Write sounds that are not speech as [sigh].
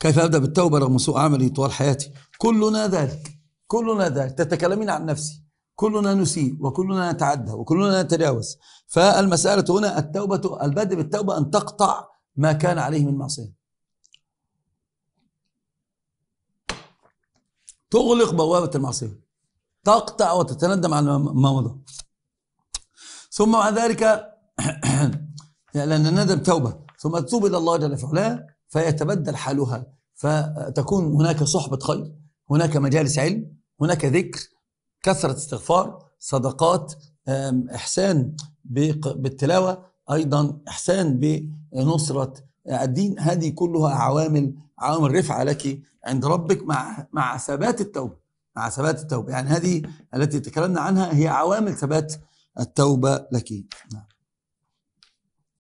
كيف أبدأ بالتوبة رغم سوء عملي طوال حياتي كلنا ذلك كلنا ذلك تتكلمين عن نفسي كلنا نسيء وكلنا نتعدى وكلنا نتجاوز فالمسألة هنا التوبة البدء بالتوبة أن تقطع ما كان عليه من معصية تغلق بوابة المعصية تقطع وتتندم على ما مضى ثم مع ذلك [clears throat] لأن الندم توبة ثم تتوب إلى الله جل في علاه فيتبدل حالها فتكون هناك صحبة خير هناك مجالس علم هناك ذكر كثرة استغفار صدقات إحسان بالتلاوة أيضا إحسان بنصرة الدين هذه كلها عوامل عوامل رفعة لك عند ربك مع مع ثبات التوبة مع ثبات التوبة يعني هذه التي تكلمنا عنها هي عوامل ثبات التوبة لك نعم